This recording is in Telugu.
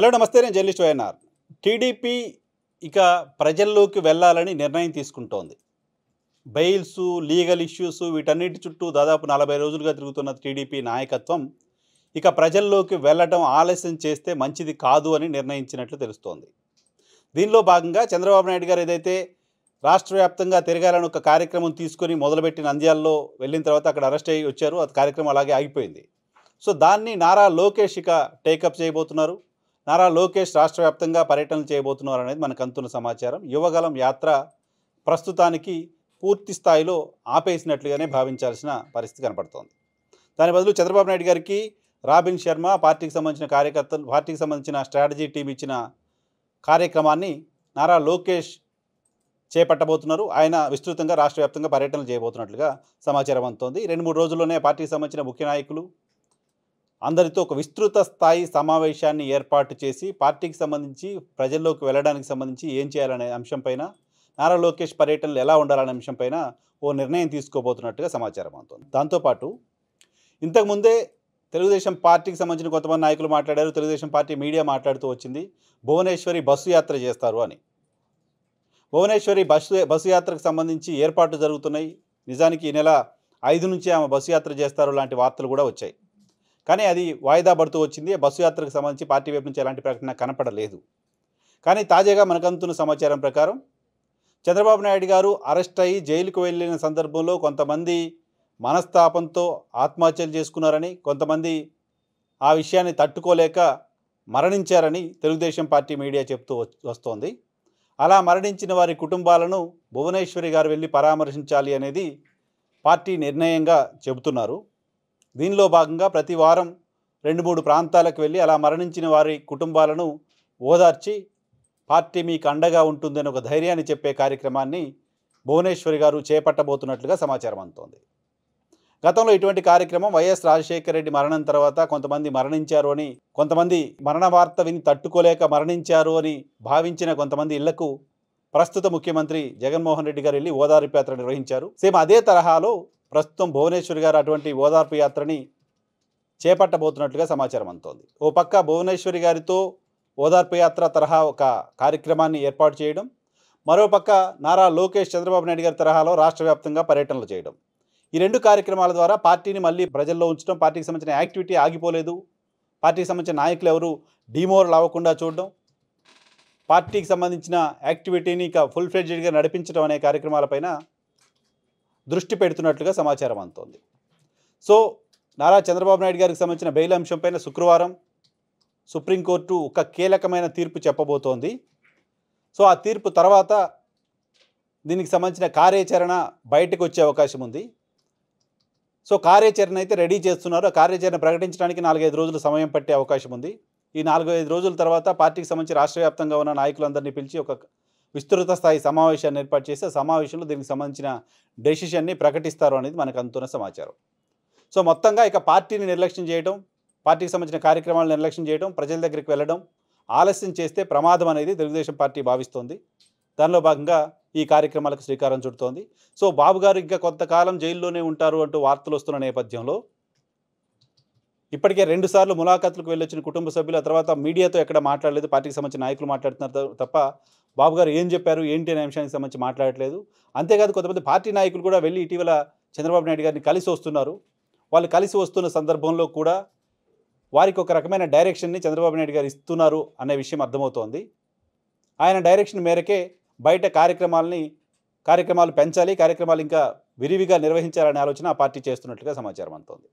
హలో నమస్తే నేను జర్నలిస్ట్ వైఎన్ఆర్ టీడీపీ ఇక ప్రజల్లోకి వెళ్ళాలని నిర్ణయం తీసుకుంటోంది బెయిల్స్ లీగల్ ఇష్యూస్ వీటన్నిటి చుట్టూ దాదాపు నలభై రోజులుగా తిరుగుతున్న టీడీపీ నాయకత్వం ఇక ప్రజల్లోకి వెళ్ళటం ఆలస్యం చేస్తే మంచిది కాదు అని నిర్ణయించినట్లు తెలుస్తోంది దీనిలో భాగంగా చంద్రబాబు నాయుడు గారు ఏదైతే రాష్ట్ర వ్యాప్తంగా తిరగాలని ఒక కార్యక్రమం తీసుకొని మొదలుపెట్టి అంద్యాల్లో వెళ్ళిన తర్వాత అక్కడ అరెస్ట్ అయ్యి వచ్చారు ఆ కార్యక్రమం అలాగే ఆగిపోయింది సో దాన్ని నారా లోకేష్ ఇక టేకప్ చేయబోతున్నారు నారా లోకేష్ రాష్ట్ర వ్యాప్తంగా పర్యటనలు చేయబోతున్నారు అనేది మనకు అంతున్న సమాచారం యువగలం యాత్ర ప్రస్తుతానికి పూర్తి స్థాయిలో ఆపేసినట్లుగానే భావించాల్సిన పరిస్థితి కనపడుతోంది దాని బదులు చంద్రబాబు నాయుడు గారికి రాబిన్ శర్మ పార్టీకి సంబంధించిన కార్యకర్తలు పార్టీకి సంబంధించిన స్ట్రాటజీ టీం ఇచ్చిన కార్యక్రమాన్ని నారా లోకేష్ చేపట్టబోతున్నారు ఆయన విస్తృతంగా రాష్ట్ర వ్యాప్తంగా పర్యటనలు చేయబోతున్నట్లుగా సమాచారం అందుతోంది రెండు మూడు రోజుల్లోనే పార్టీకి సంబంధించిన ముఖ్య నాయకులు అందరితో ఒక విస్తృత స్థాయి సమావేశాన్ని ఏర్పాటు చేసి పార్టీకి సంబంధించి ప్రజల్లోకి వెళ్ళడానికి సంబంధించి ఏం చేయాలనే అంశంపైన నారా లోకేష్ పర్యటనలు ఎలా ఉండాలనే అంశంపైన ఓ నిర్ణయం తీసుకోబోతున్నట్టుగా సమాచారం అవుతుంది దాంతోపాటు ఇంతకుముందే తెలుగుదేశం పార్టీకి సంబంధించిన కొంతమంది నాయకులు మాట్లాడారు తెలుగుదేశం పార్టీ మీడియా మాట్లాడుతూ వచ్చింది భువనేశ్వరి బస్సు యాత్ర చేస్తారు అని భువనేశ్వరి బస్సు బస్సు యాత్రకు సంబంధించి ఏర్పాట్లు జరుగుతున్నాయి నిజానికి ఈ నెల ఐదు నుంచి ఆమె బస్సు యాత్ర చేస్తారు లాంటి వార్తలు కూడా వచ్చాయి కానీ అది వాయిదా పడుతూ వచ్చింది బస్సు యాత్రకు సంబంధించి పార్టీ వైపు నుంచి ఎలాంటి ప్రకటన కనపడలేదు కానీ తాజాగా మనకంతున్న సమాచారం ప్రకారం చంద్రబాబు నాయుడు గారు అరెస్ట్ అయ్యి జైలుకు వెళ్ళిన సందర్భంలో కొంతమంది మనస్తాపంతో ఆత్మహత్యలు చేసుకున్నారని కొంతమంది ఆ విషయాన్ని తట్టుకోలేక మరణించారని తెలుగుదేశం పార్టీ మీడియా చెప్తూ వస్తోంది అలా మరణించిన వారి కుటుంబాలను భువనేశ్వరి గారు వెళ్ళి పరామర్శించాలి అనేది పార్టీ నిర్ణయంగా చెబుతున్నారు దీనిలో భాగంగా ప్రతి వారం రెండు మూడు ప్రాంతాలకు వెళ్ళి అలా మరణించిన వారి కుటుంబాలను ఓదార్చి పార్టీ మీకు అండగా ఉంటుందని ఒక ధైర్యాన్ని చెప్పే కార్యక్రమాన్ని భువనేశ్వరి గారు చేపట్టబోతున్నట్లుగా సమాచారం అందుతోంది గతంలో ఇటువంటి కార్యక్రమం వైఎస్ రాజశేఖర రెడ్డి మరణం తర్వాత కొంతమంది మరణించారు అని కొంతమంది మరణ వార్త విని తట్టుకోలేక మరణించారు అని భావించిన కొంతమంది ఇళ్లకు ప్రస్తుత ముఖ్యమంత్రి జగన్మోహన్ రెడ్డి గారు వెళ్ళి ఓదార్పు పాత్ర నిర్వహించారు సేమ్ అదే తరహాలో ప్రస్తుతం భువనేశ్వర్ గారు అటువంటి ఓదార్పు యాత్రని చేపట్టబోతున్నట్లుగా సమాచారం అందుతోంది ఓ పక్క భువనేశ్వరి గారితో ఓదార్పు యాత్ర తరహా ఒక కార్యక్రమాన్ని ఏర్పాటు చేయడం మరోపక్క నారా లోకేష్ చంద్రబాబు నాయుడు గారి తరహాలో రాష్ట్ర వ్యాప్తంగా పర్యటనలు చేయడం ఈ రెండు కార్యక్రమాల ద్వారా పార్టీని మళ్ళీ ప్రజల్లో ఉంచడం పార్టీకి సంబంధించిన యాక్టివిటీ ఆగిపోలేదు పార్టీకి సంబంధించిన నాయకులు ఎవరు డిమోరల్ అవ్వకుండా చూడడం పార్టీకి సంబంధించిన యాక్టివిటీని ఇక ఫుల్ ఫ్లెడ్జెడ్గా నడిపించడం అనే కార్యక్రమాలపైన దృష్టి పెడుతున్నట్లుగా సమాచారం అందుతోంది సో నారా చంద్రబాబు నాయుడు గారికి సంబంధించిన బెయిల్ అంశంపైన శుక్రవారం సుప్రీంకోర్టు ఒక కీలకమైన తీర్పు చెప్పబోతోంది సో ఆ తీర్పు తర్వాత దీనికి సంబంధించిన కార్యాచరణ బయటకు వచ్చే అవకాశం ఉంది సో కార్యాచరణ అయితే రెడీ చేస్తున్నారు ఆ కార్యాచరణ ప్రకటించడానికి నాలుగైదు రోజులు సమయం పట్టే అవకాశం ఉంది ఈ నాలుగైదు రోజుల తర్వాత పార్టీకి సంబంధించి రాష్ట్ర ఉన్న నాయకులందరినీ పిలిచి ఒక విస్తృత స్థాయి సమావేశాన్ని ఏర్పాటు చేసి సమావేశంలో దీనికి సంబంధించిన డెసిషన్ని ప్రకటిస్తారు అనేది మనకు అంతున్న సమాచారం సో మొత్తంగా ఇక పార్టీని నిర్లక్ష్యం చేయడం పార్టీకి సంబంధించిన కార్యక్రమాలను నిర్లక్ష్యం చేయడం ప్రజల దగ్గరికి వెళ్ళడం ఆలస్యం చేస్తే ప్రమాదం అనేది తెలుగుదేశం పార్టీ భావిస్తోంది దానిలో భాగంగా ఈ కార్యక్రమాలకు శ్రీకారం చుడుతోంది సో బాబు గారు ఇంకా కొంతకాలం జైల్లోనే ఉంటారు అంటూ వార్తలు వస్తున్న నేపథ్యంలో ఇప్పటికే రెండుసార్లు ములాఖాతులకు వెళ్ళొచ్చిన కుటుంబ సభ్యులు తర్వాత మీడియాతో ఎక్కడ మాట్లాడలేదు పార్టీకి సంబంధించిన నాయకులు మాట్లాడుతున్నారు తప్ప బాబు గారు ఏం చెప్పారు ఏంటి అనే అంశానికి సంబంధించి మాట్లాడట్లేదు అంతేకాదు కొంతమంది పార్టీ నాయకులు కూడా వెళ్ళి ఇటీవల చంద్రబాబు నాయుడు గారిని కలిసి వస్తున్నారు వాళ్ళు కలిసి వస్తున్న సందర్భంలో కూడా వారికి ఒక రకమైన డైరెక్షన్ని చంద్రబాబు నాయుడు గారు ఇస్తున్నారు అనే విషయం అర్థమవుతోంది ఆయన డైరెక్షన్ మేరకే బయట కార్యక్రమాలని కార్యక్రమాలు పెంచాలి కార్యక్రమాలు ఇంకా విరివిగా నిర్వహించాలనే ఆలోచన ఆ పార్టీ చేస్తున్నట్లుగా సమాచారం అందుతోంది